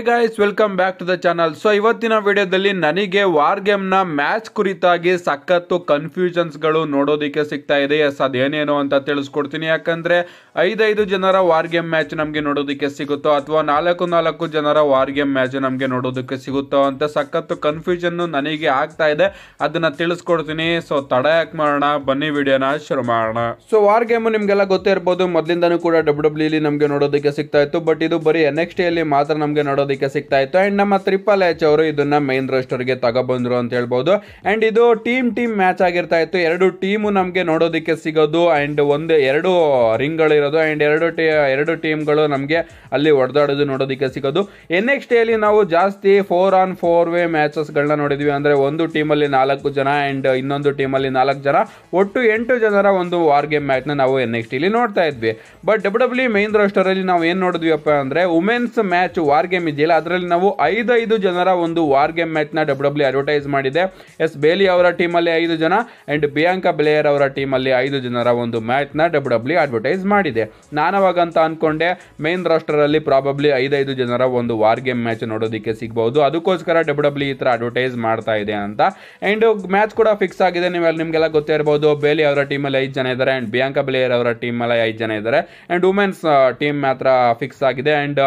hey guys welcome back to the channel so ಇವತ್ತಿನ ವಿಡಿಯೋದಲ್ಲಿ ನನಗೆ ವಾರ್ ಗೇಮ್ ನ ಮ್ಯಾಚ್ ಕುರಿತಾಗಿ ಸಖತ್ತು ಗಳು ನೋಡೋದಕ್ಕೆ ಸಿಗ್ತಾ ಇದೆ ಎಸ್ ಅದೇನೇನು ಅಂತ ತಿಳಿಸ್ಕೊಡ್ತೀನಿ ಯಾಕಂದ್ರೆ ಐದೈದು ಜನರ ವಾರ್ ಗೇಮ್ ಮ್ಯಾಚ್ ನಮಗೆ ನೋಡೋದಕ್ಕೆ ಸಿಗುತ್ತೋ ಅಥವಾ ನಾಲ್ಕು ನಾಲ್ಕು ಜನರ ವಾರ್ ಗೇಮ್ ಮ್ಯಾಚ್ ನಮಗೆ ನೋಡೋದಕ್ಕೆ ಸಿಗುತ್ತೋ ಅಂತ ಸಖತ್ತು ಕನ್ಫ್ಯೂಷನ್ ನನಗೆ ಆಗ್ತಾ ಇದೆ ಅದನ್ನ ತಿಳಿಸ್ಕೊಡ್ತೀನಿ ಸೊ ತಡ ಯಾಕೆ ಮಾಡೋಣ ಬನ್ನಿ ವಿಡಿಯೋನ ಶುರು ಮಾಡೋಣ ಸೊ ವಾರ್ ಗೇಮ್ ನಿಮಗೆಲ್ಲ ಗೊತ್ತೇ ಇರ್ಬೋದು ಕೂಡ ಡಬ್ಲ್ಯೂ ಡಬ್ಲ್ಯೂ ನಮಗೆ ನೋಡೋದಕ್ಕೆ ಸಿಗ್ತಾ ಇತ್ತು ಬಟ್ ಇದು ಬರೀ ಎನ್ ಎಕ್ಸ್ ಮಾತ್ರ ನಮಗೆ ನೋಡೋದು ನೋಡೋದಕ್ಕೆ ಸಿಗ್ತಾ ಇತ್ತು ಅಂಡ್ ನಮ್ಮ ತ್ರಿಪಲ್ ಎಚ್ ಅವರು ಇದನ್ನ ಮೈನ್ ರೋಸ್ಟರ್ಗೆ ತಗೊಬಂದ್ರು ಅಂತ ಹೇಳ್ಬೋದು ಅಂಡ್ ಇದು ಟೀಮ್ ಟೀಮ್ ಮ್ಯಾಚ್ ಆಗಿರ್ತಾ ಇತ್ತು ಎರಡು ಟೀಮು ನಮಗೆ ನೋಡೋದಕ್ಕೆ ಸಿಗೋದು ಅಂಡ್ ಒಂದು ಎರಡು ರಿಂಗ್ಗಳಿರೋದು ಅಂಡ್ ಎರಡು ಟೀ ಎರಡು ಟೀಮ್ಗಳು ನಮಗೆ ಅಲ್ಲಿ ಹೊಡೆದಾಡೋದು ನೋಡೋದಕ್ಕೆ ಸಿಗೋದು ಎನ್ ಎಕ್ಸ್ ಅಲ್ಲಿ ನಾವು ಜಾಸ್ತಿ ಫೋರ್ ಆನ್ ಫೋರ್ ವೇ ಮ್ಯಾಚಸ್ಗಳನ್ನ ನೋಡಿದ್ವಿ ಅಂದರೆ ಒಂದು ಟೀಮಲ್ಲಿ ನಾಲ್ಕು ಜನ ಅಂಡ್ ಇನ್ನೊಂದು ಟೀಮಲ್ಲಿ ನಾಲ್ಕು ಜನ ಒಟ್ಟು ಎಂಟು ಜನರ ಒಂದು ವಾರ್ ಗೇಮ್ ಮ್ಯಾಚ್ನ ನಾವು ಎನ್ ಎಕ್ಸ್ ನೋಡ್ತಾ ಇದ್ವಿ ಬಟ್ ಡಬ್ಲ್ಯೂ ಡಬ್ಲ್ಯೂ ಮೈನ್ ರೋಸ್ಟರಲ್ಲಿ ನಾವು ಏನು ಅಪ್ಪ ಅಂದ್ರೆ ವುಮೆನ್ಸ್ ಮ್ಯಾಚ್ ವಾರ್ ಗೇಮ್ ಇದೆಯಲ್ಲ ಅದರಲ್ಲಿ ನಾವು ಐದೈದು ಜನರ ಒಂದು ವಾರ್ ಗೇಮ್ ಮ್ಯಾಚ್ನ ಡಬ್ಲ್ಯೂ ಡಬ್ಲ್ಯೂ ಅಡ್ವರ್ಟೈಸ್ ಮಾಡಿದೆ ಎಸ್ ಬೇಲಿ ಅವರ ಟೀಮಲ್ಲಿ ಐದು ಜನ ಆ್ಯಂಡ್ ಬಿಯಾಂಕಾ ಬ್ಲೇಯರ್ ಅವರ ಟೀಮಲ್ಲಿ ಐದು ಜನರ ಒಂದು ಮ್ಯಾಚ್ನ ಡಬ್ಲ್ಯೂ ಡಬ್ಲ್ಯೂ ಅಡ್ವರ್ಟೈಸ್ ಮಾಡಿದೆ ನಾನವಾಗಂತ ಅಂತ ಅಂದ್ಕೊಂಡೆ ಮೇನ್ ರಾಸ್ಟರಲ್ಲಿ ಪ್ರಾಬಬ್ಲಿ ಐದೈದು ಜನರ ಒಂದು ವಾರ್ ಗೇಮ್ ಮ್ಯಾಚ್ ನೋಡೋದಕ್ಕೆ ಸಿಗ್ಬೋದು ಅದಕ್ಕೋಸ್ಕರ ಡಬ್ಲ್ಯೂ ಡಬ್ಲ್ಯೂ e ಈ ಥರ ಅಡ್ವರ್ಟೈಸ್ ಮಾಡ್ತಾ ಇದೆ ಅಂತ ಆ್ಯಂಡ್ ಮ್ಯಾಚ್ ಕೂಡ ಫಿಕ್ಸ್ ಆಗಿದೆ ನೀವೆಲ್ಲ ನಿಮಗೆಲ್ಲ ಗೊತ್ತೇ ಇರ್ಬೋದು ಬೇಲಿ ಅವರ ಟೀಮಲ್ಲಿ ಐದು ಜನ ಇದ್ದಾರೆ ಆ್ಯಂಡ್ ಬಿಯಾಂಕಾ ಬ್ಲೇಯರ್ ಅವರ ಟೀಮಲ್ಲಿ ಐದು ಜನ ಇದ್ದಾರೆ ಆ್ಯಂಡ್ ವುಮೆನ್ಸ್ ಟೀಮ್ ಮಾತ್ರ ಫಿಕ್ಸ್ ಆಗಿದೆ ಆ್ಯಂಡ್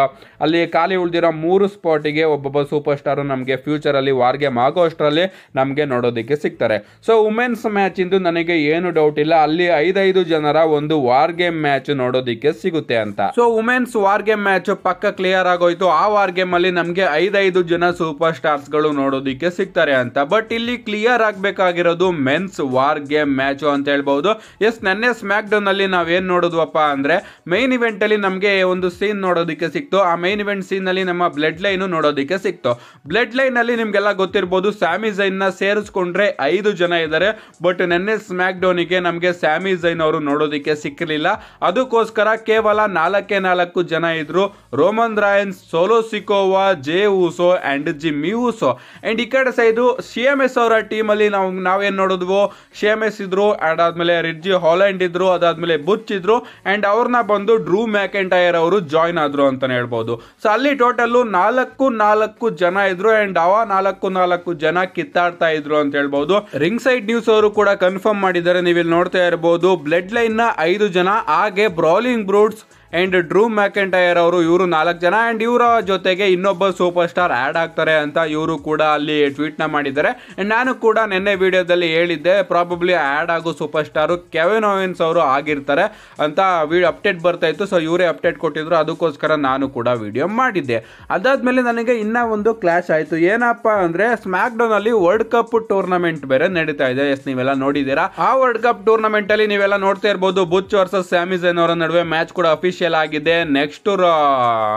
ಅಲ್ಲಿ ಖಾಲಿ ಉಳಿದಿರೋ ಮೂರು ಸ್ಪಾಟಿಗೆ ಒಬ್ಬೊಬ್ಬ ಸೂಪರ್ ಸ್ಟಾರು ನಮಗೆ ಫ್ಯೂಚರಲ್ಲಿ ಗೇಮ್ ಆಗೋ ಅಷ್ಟರಲ್ಲಿ ನಮಗೆ ನೋಡೋದಕ್ಕೆ ಸಿಗ್ತಾರೆ ಸೊ ವುಮೆನ್ಸ್ ಮ್ಯಾಚ್ ಇಂದು ನನಗೆ ಏನು ಡೌಟ್ ಇಲ್ಲ ಅಲ್ಲಿ ಐದೈದು ಜನರ ಒಂದು ವಾರ್ ಗೇಮ್ ಮ್ಯಾಚ್ ನೋಡೋದಿಕ್ಕೆ ಸಿಗುತ್ತೆ ಅಂತ so women's war game match ಪಕ್ಕ ಕ್ಲಿಯರ್ ಆಗೋಯ್ತು ಆ ವಾರ್ ಗೇಮ್ ಅಲ್ಲಿ ನಮಗೆ ಐದೈದು ಜನ ಸೂಪರ್ ಸ್ಟಾರ್ಸ್ ಗಳು ನೋಡೋದಿಕ್ಕೆ ಸಿಗ್ತಾರೆ ಅಂತ ಬಟ್ ಇಲ್ಲಿ ಕ್ಲಿಯರ್ ಆಗಬೇಕಾಗಿರೋದು ಮೆನ್ಸ್ ವಾರ್ ಗೇಮ್ ಮ್ಯಾಚ್ ಅಂತ ಹೇಳ್ಬಹುದು ಎಸ್ ನೆನ್ನೆ ಸ್ಮ್ಯಾಕ್ ಡೌನ್ ಅಲ್ಲಿ ನಾವೇನ್ ನೋಡೋದಪ್ಪ ಅಂದ್ರೆ ಮೈನ್ ಇವೆಂಟ್ ಅಲ್ಲಿ ನಮಗೆ ಒಂದು ಸೀನ್ ನೋಡೋದಿಕ್ಕೆ ಸಿಕ್ತು ಆ ಮೈನ್ ಇವೆಂಟ್ ಸೀನ್ ಅಲ್ಲಿ ನಮ್ಮ ಬ್ಲಡ್ ಲೈನು ನೋಡೋದಕ್ಕೆ ಸಿಕ್ತು ಬ್ಲಡ್ ಲೈನಲ್ಲಿ ನಿಮಗೆಲ್ಲ ಗೊತ್ತಿರ್ಬೋದು ಸ್ಯಾಮಿ ನ ಸೇರಿಸ್ಕೊಂಡ್ರೆ ಐದು ಜನ ಇದ್ದಾರೆ ಬಟ್ ನೆನ್ನೆ ಸ್ಮ್ಯಾಕ್ ಡೌನಿಗೆ ನಮಗೆ ಸ್ಯಾಮಿ ಜೈನ್ ಅವರು ನೋಡೋದಕ್ಕೆ ಸಿಕ್ಕಲಿಲ್ಲ ಅದಕ್ಕೋಸ್ಕರ ಕೇವಲ ನಾಲ್ಕೇ ನಾಲ್ಕು ಜನ ಇದ್ರು Roman Reigns Solo Sikoa Jey Uso and Jimmy Uso and ಈ ಕಡೆ ಸೈದು ಸಿ ಎಮ್ ಎಸ್ ಅವರ ಟೀಮಲ್ಲಿ ನಾವು ನಾವೇನು ನೋಡಿದ್ವು ಸಿ ಎಂ ಎಸ್ ಇದ್ರು ಆದ್ಮೇಲೆ ರಿಡ್ಜಿ ಹಾಲೆಂಡ್ ಇದ್ರು ಅದಾದ್ಮೇಲೆ ಬುಚ್ ಇದ್ರು ಆ್ಯಂಡ್ ಅವ್ರನ್ನ ಬಂದು ಡ್ರೂ ಮ್ಯಾಕೆಂಟೈರ್ ಅವರು ಜಾಯ್ನ್ ಆದರು ಅಂತಾನೆ ಹೇಳ್ಬೋದು ಸೊ ಅಲ್ಲಿ ಟೋಟಲ್ಲು ನಾಲ್ಕು ನಾಲ್ಕು ಜನ ಇದ್ರು ಅಂಡ್ ಅವ ನಾಲ್ಕು ನಾಲ್ಕು ಜನ ಕಿತ್ತಾಡ್ತಾ ಇದ್ರು ಅಂತ ಹೇಳ್ಬಹುದು ರಿಂಗ್ ಸೈಡ್ ನ್ಯೂಸ್ ಅವರು ಕೂಡ ಕನ್ಫರ್ಮ್ ಮಾಡಿದ್ದಾರೆ ನೀವು ಇಲ್ಲಿ ನೋಡ್ತಾ ಇರಬಹುದು ಬ್ಲಡ್ ಲೈನ್ ನ ಐದು ಜನ ಹಾಗೆ Brawling Brutes and Drew McIntyre ಅವರು ಇವರು ನಾಲ್ಕು ಜನ ಅಂಡ್ ಇವರ ಜೊತೆಗೆ ಇನ್ನೊಬ್ಬ ಸೂಪರ್ ಸ್ಟಾರ್ ಆ್ಯಡ್ ಆಗ್ತಾರೆ ಅಂತ ಇವರು ಕೂಡ ಅಲ್ಲಿ ಟ್ವೀಟ್ನ ಮಾಡಿದ್ದಾರೆ ಆ್ಯಂಡ್ ನಾನು ಕೂಡ ನಿನ್ನೆ ವಿಡಿಯೋದಲ್ಲಿ ಹೇಳಿದ್ದೆ ಪ್ರಾಬಬ್ಲಿ ಆ್ಯಡ್ ಆಗೋ ಸೂಪರ್ ಸ್ಟಾರು ಕೆವಿನ್ ಓವೆನ್ಸ್ ಅವರು ಆಗಿರ್ತಾರೆ ಅಂತ ವಿಡಿಯೋ ಅಪ್ಡೇಟ್ ಬರ್ತಾ ಇತ್ತು ಸೊ ಇವರೇ ಅಪ್ಡೇಟ್ ಕೊಟ್ಟಿದ್ರು ಅದಕ್ಕೋಸ್ಕರ ನಾನು ಕೂಡ ವಿಡಿಯೋ ಮಾಡಿದ್ದೆ ಅದಾದಮೇಲೆ ನನಗೆ ಇನ್ನೂ ಒಂದು ಕ್ಲಾಶ್ ಆಯಿತು ಏನಪ್ಪ ಅಂದರೆ ಸ್ಮ್ಯಾಕ್ ಅಲ್ಲಿ ವರ್ಲ್ಡ್ ಕಪ್ ಟೂರ್ನಮೆಂಟ್ ಬೇರೆ ನಡೀತಾ ಇದೆ ಎಸ್ ನೀವೆಲ್ಲ ನೋಡಿದ್ದೀರಾ ಆ ವರ್ಲ್ಡ್ ಕಪ್ ಟೂರ್ನಮೆಂಟಲ್ಲಿ ನೀವೆಲ್ಲ ನೋಡ್ತಾ ಇರ್ಬೋದು ಬುಚ್ ವರ್ಸಸ್ ಸ್ಯಾಮಿಸನ್ ಅವರ ನಡುವೆ ಮ್ಯಾಚ್ ಕೂಡ ಅಫಿಷಿಯಲ್ ಅಫಿಷಿಯಲ್ ಆಗಿದೆ ನೆಕ್ಸ್ಟ್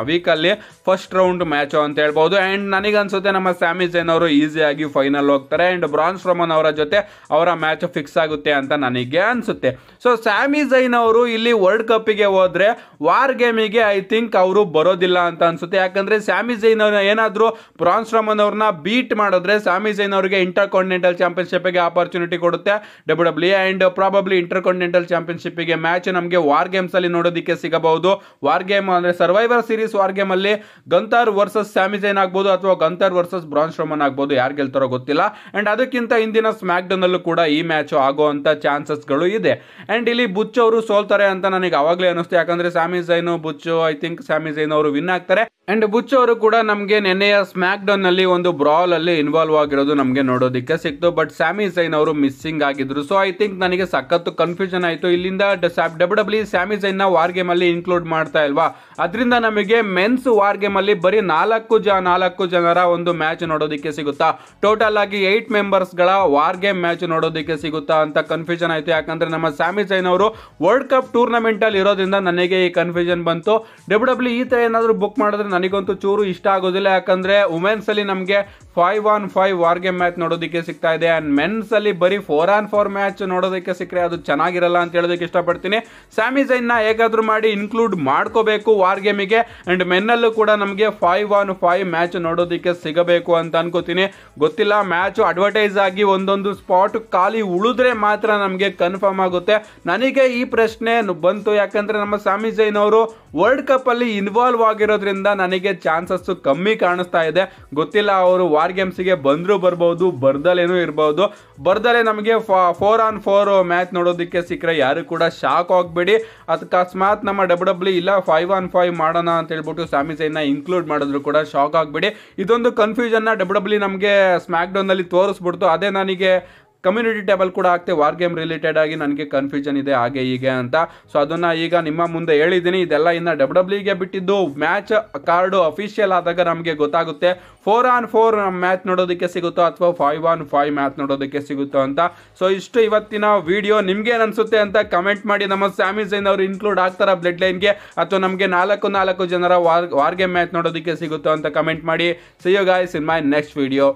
ವೀಕಲ್ಲಿ ಫಸ್ಟ್ ರೌಂಡ್ ಮ್ಯಾಚ್ ಅಂತ ಹೇಳ್ಬೋದು ಆ್ಯಂಡ್ ನನಗನ್ಸುತ್ತೆ ನಮ್ಮ ಸ್ಯಾಮಿ ಜೈನ್ ಅವರು ಈಸಿಯಾಗಿ ಫೈನಲ್ ಹೋಗ್ತಾರೆ ಆ್ಯಂಡ್ ಬ್ರಾನ್ಸ್ ರೋಮನ್ ಅವರ ಜೊತೆ ಅವರ ಮ್ಯಾಚ್ ಫಿಕ್ಸ್ ಆಗುತ್ತೆ ಅಂತ ನನಗೆ ಅನಿಸುತ್ತೆ ಸೊ ಸ್ಯಾಮಿ ಜೈನ್ ಅವರು ಇಲ್ಲಿ ವರ್ಲ್ಡ್ ಕಪ್ಪಿಗೆ ಹೋದರೆ ವಾರ್ ಗೇಮಿಗೆ ಐ ಥಿಂಕ್ ಅವರು ಬರೋದಿಲ್ಲ ಅಂತ ಅನಿಸುತ್ತೆ ಯಾಕಂದರೆ ಸ್ಯಾಮಿ ಜೈನ್ ಅವ್ರನ್ನ ಏನಾದರೂ ಬ್ರಾನ್ಸ್ ರೋಮನ್ ಅವ್ರನ್ನ ಬೀಟ್ ಮಾಡಿದ್ರೆ ಸ್ಯಾಮಿ ಜೈನ್ ಅವರಿಗೆ ಇಂಟರ್ ಕಾಂಟಿನೆಂಟಲ್ ಚಾಂಪಿಯನ್ಶಿಪ್ಗೆ ಆಪರ್ಚುನಿಟಿ ಕೊಡುತ್ತೆ W W and probably intercontinental ಚಾಂಪಿಯನ್ಶಿಪ್ಗೆ ಮ್ಯಾಚ್ ನಮಗೆ ವಾರ್ ಗೇಮ್ಸಲ್ಲಿ ನೋಡೋದಕ್ಕೆ ಸಿಗಬಹುದು ಹೇಳ್ಬೋದು ವಾರ್ ಗೇಮ್ ಅಂದರೆ ಸರ್ವೈವರ್ ಸೀರೀಸ್ ವಾರ್ ಅಲ್ಲಿ ಗಂತರ್ ವರ್ಸಸ್ ಸ್ಯಾಮಿಜೈನ್ ಆಗ್ಬೋದು ಅಥವಾ ಗಂತರ್ ವರ್ಸಸ್ ಬ್ರಾನ್ಸ್ ರೋಮನ್ ಆಗ್ಬೋದು ಯಾರು ಗೆಲ್ತಾರೋ ಗೊತ್ತಿಲ್ಲ ಆ್ಯಂಡ್ ಅದಕ್ಕಿಂತ ಹಿಂದಿನ ಸ್ಮ್ಯಾಕ್ ಅಲ್ಲೂ ಕೂಡ ಈ ಮ್ಯಾಚ್ ಚಾನ್ಸಸ್ ಚಾನ್ಸಸ್ಗಳು ಇದೆ ಆ್ಯಂಡ್ ಇಲ್ಲಿ ಬುಚ್ ಅವರು ಸೋಲ್ತಾರೆ ಅಂತ ನನಗೆ ಅವಾಗಲೇ ಅನಿಸ್ತು ಯಾಕಂದರೆ Sami Zayn Butch I think Zayn ಅವರು ವಿನ್ ಆಗ್ತಾರೆ ಅಂಡ್ ಬುಚ್ ಅವರು ಕೂಡ ನಮಗೆ ನೆನ್ನೆಯ ಸ್ಮ್ಯಾಕ್ ಡೌನ್ ನಲ್ಲಿ ಒಂದು ಬ್ರಾಲ್ ಅಲ್ಲಿ ಇನ್ವಾಲ್ವ್ ಆಗಿರೋದು ನಮಗೆ ನೋಡೋದಕ್ಕೆ ಸಿಕ್ತು ಬಟ್ ಸ್ಯಾಮಿ ಸೈನ್ ಅವರು ಮಿಸ್ಸಿಂಗ್ ಆಗಿದ್ರು ಸೊ ಐ ಥಿಂಕ್ ನನಗೆ ಸಖತ್ತು ಕನ್ಫ್ಯೂಷನ್ ಆಯಿತು ಇಲ್ಲಿಂದ ಡಬ್ಲ್ಯೂ ಡಬ್ಲ್ಯೂ ಸ್ಯಾಮಿ ಸೈನ್ ನ ವಾರ್ ಗೇಮ್ ಅಲ್ಲಿ ಇನ್ಕ್ಲೂಡ್ ಮಾಡ್ತಾ ಇಲ್ವಾ ಅದರಿಂದ ನಮಗೆ ಮೆನ್ಸ್ ವಾರ್ ಗೇಮ್ ಅಲ್ಲಿ ಬರೀ ನಾಲ್ಕು ಜ ನಾಲ್ಕು ಜನರ ಒಂದು ಮ್ಯಾಚ್ ನೋಡೋದಕ್ಕೆ ಸಿಗುತ್ತಾ ಟೋಟಲ್ ಆಗಿ ಏಟ್ ಮೆಂಬರ್ಸ್ ಗಳ ವಾರ್ ಗೇಮ್ ಮ್ಯಾಚ್ ನೋಡೋದಕ್ಕೆ ಸಿಗುತ್ತಾ ಅಂತ ಕನ್ಫ್ಯೂಷನ್ ಆಯಿತು ಯಾಕಂದ್ರೆ ನಮ್ಮ ಸ್ಯಾಮಿ ಸೈನ್ ಅವರು ವರ್ಲ್ಡ್ ಕಪ್ ಟೂರ್ನಮೆಂಟ್ ಅಲ್ಲಿ ಇರೋದ್ರಿಂದ ನನಗೆ ಈ ಕನ್ಫ್ಯೂಷನ್ ಬಂತು ಡಬ್ಲ್ಯೂ ಡಬ್ಲ್ಯೂ e ಈ ತರ ಏನಾದರೂ ಬುಕ್ ಮಾಡಿದ್ರೆ ನನಗಂತೂ ಚೂರು ಇಷ್ಟ ಆಗೋದಿಲ್ಲ ಯಾಕಂದ್ರೆ ವುಮೆನ್ಸ್ ಅಲ್ಲಿ ನಮಗೆ five on five war game match ನೋಡೋದಕ್ಕೆ ಸಿಗ್ತಾ ಇದೆ ಆ್ಯಂಡ್ ಮೆನ್ಸ್ ಅಲ್ಲಿ ಬರೀ ಫೋರ್ ಆನ್ ಫೋರ್ ಮ್ಯಾಚ್ ನೋಡೋದಕ್ಕೆ ಸಿಕ್ಕರೆ ಅದು ಚೆನ್ನಾಗಿರಲ್ಲ ಅಂತ ಹೇಳೋದಕ್ಕೆ ಇಷ್ಟಪಡ್ತೀನಿ ಸ್ಯಾಮಿಝೈನ್ ನ ಹೇಗಾದರೂ ಮಾಡಿ ಇನ್ಕ್ಲೂಡ್ ಮಾಡ್ಕೋಬೇಕು ವಾರ್ ಗೇಮಿಗೆ ಆ್ಯಂಡ್ ಮೆನ್ನಲ್ಲೂ ಕೂಡ ನಮಗೆ ಫೈವ್ ಆನ್ ಫೈವ್ ಮ್ಯಾಚ್ ನೋಡೋದಕ್ಕೆ ಸಿಗಬೇಕು ಅಂತ ಅನ್ಕೋತೀನಿ ಗೊತ್ತಿಲ್ಲ ಮ್ಯಾಚು ಅಡ್ವರ್ಟೈಸ್ ಆಗಿ ಒಂದೊಂದು ಸ್ಪಾಟ್ ಖಾಲಿ ಉಳಿದ್ರೆ ಮಾತ್ರ ನಮಗೆ ಕನ್ಫರ್ಮ್ ಆಗುತ್ತೆ ನನಗೆ ಈ ಪ್ರಶ್ನೆ ಬಂತು ಯಾಕಂದರೆ ನಮ್ಮ ಸ್ಯಾಮಿ ಜೈನ್ ಅವರು ವರ್ಲ್ಡ್ ಕಪ್ಪಲ್ಲಿ ಇನ್ವಾಲ್ವ್ ಆಗಿರೋದ್ರಿಂದ ನನಗೆ ಚಾನ್ಸಸ್ಸು ಕಮ್ಮಿ ಕಾಣಿಸ್ತಾ ಇದೆ ಗೊತ್ತಿಲ್ಲ ಅವರು ವಾರ್ ಗೇಮ್ಸ್ಗೆ ಬಂದರೂ ಬರ್ಬೋದು ಬರ್ದಲೇನೂ ಇರ್ಬೋದು ಬರ್ದಲೇ ನಮಗೆ ಫೋರ್ ಆನ್ ಫೋರ್ ಮ್ಯಾಚ್ ನೋಡೋದಕ್ಕೆ ಸಿಕ್ಕರೆ ಯಾರು ಕೂಡ ಶಾಕ್ ಆಗಬೇಡಿ ಅಕಸ್ಮಾತ್ ನಮ್ಮ ಡಬ್ಲ್ಯೂ ಡಬ್ಲ್ಯೂ e ಇಲ್ಲ ಫೈವ್ ಆನ್ ಫೈವ್ ಮಾಡೋಣ ಅಂತ ಹೇಳ್ಬಿಟ್ಟು ಸೈನ್ನ ಇನ್ಕ್ಲೂಡ್ ಮಾಡಿದ್ರು ಕೂಡ ಶಾಕ್ ಆಗಬೇಡಿ ಇದೊಂದು ಕನ್ಫ್ಯೂಷನ್ನ ಡಬ್ಲ್ಯೂ ಡಬ್ಲ್ಯೂ ನಮಗೆ ಸ್ಮ್ಯಾಕ್ ಡೌನಲ್ಲಿ ತೋರಿಸ್ಬಿಡ್ತು ಅದೇ ನನಗೆ ಕಮ್ಯುನಿಟಿ ಟೇಬಲ್ ಕೂಡ ಹಾಕ್ತೆ ವಾರ್ ಗೇಮ್ ರಿಲೇಟೆಡ್ ಆಗಿ ನನಗೆ ಕನ್ಫ್ಯೂಷನ್ ಇದೆ ಹಾಗೆ ಹೀಗೆ ಅಂತ ಸೊ ಅದನ್ನು ಈಗ ನಿಮ್ಮ ಮುಂದೆ ಹೇಳಿದ್ದೀನಿ ಇದೆಲ್ಲ ಇನ್ನು ಡಬ್ಲ್ಯೂ ಡಬ್ಲ್ಯೂಗೆ e ಬಿಟ್ಟಿದ್ದು ಮ್ಯಾಚ್ ಕಾರ್ಡು ಅಫಿಷಿಯಲ್ ಆದಾಗ ನಮಗೆ ಗೊತ್ತಾಗುತ್ತೆ ಫೋರ್ ಆನ್ ಫೋರ್ ಮ್ಯಾಚ್ ನೋಡೋದಕ್ಕೆ ಸಿಗುತ್ತೋ ಅಥವಾ ಫೈವ್ ಆನ್ ಫೈವ್ ಮ್ಯಾಚ್ ನೋಡೋದಕ್ಕೆ ಸಿಗುತ್ತೋ ಅಂತ ಸೊ ಇಷ್ಟು ಇವತ್ತಿನ ವಿಡಿಯೋ ನಿಮ್ಗೆ ಏನು ಅನಿಸುತ್ತೆ ಅಂತ ಕಮೆಂಟ್ ಮಾಡಿ ನಮ್ಮ ಸ್ಯಾಮಿ ಜೈನ್ ಅವರು ಇನ್ಕ್ಲೂಡ್ ಆಗ್ತಾರ ಬ್ಲಡ್ ಲೈನ್ಗೆ ಅಥವಾ ನಮಗೆ ನಾಲ್ಕು ನಾಲ್ಕು ಜನರ ವಾರ್ ಗೇಮ್ ಮ್ಯಾಚ್ ನೋಡೋದಕ್ಕೆ ಸಿಗುತ್ತೋ ಅಂತ ಕಮೆಂಟ್ ಮಾಡಿ you guys in my next video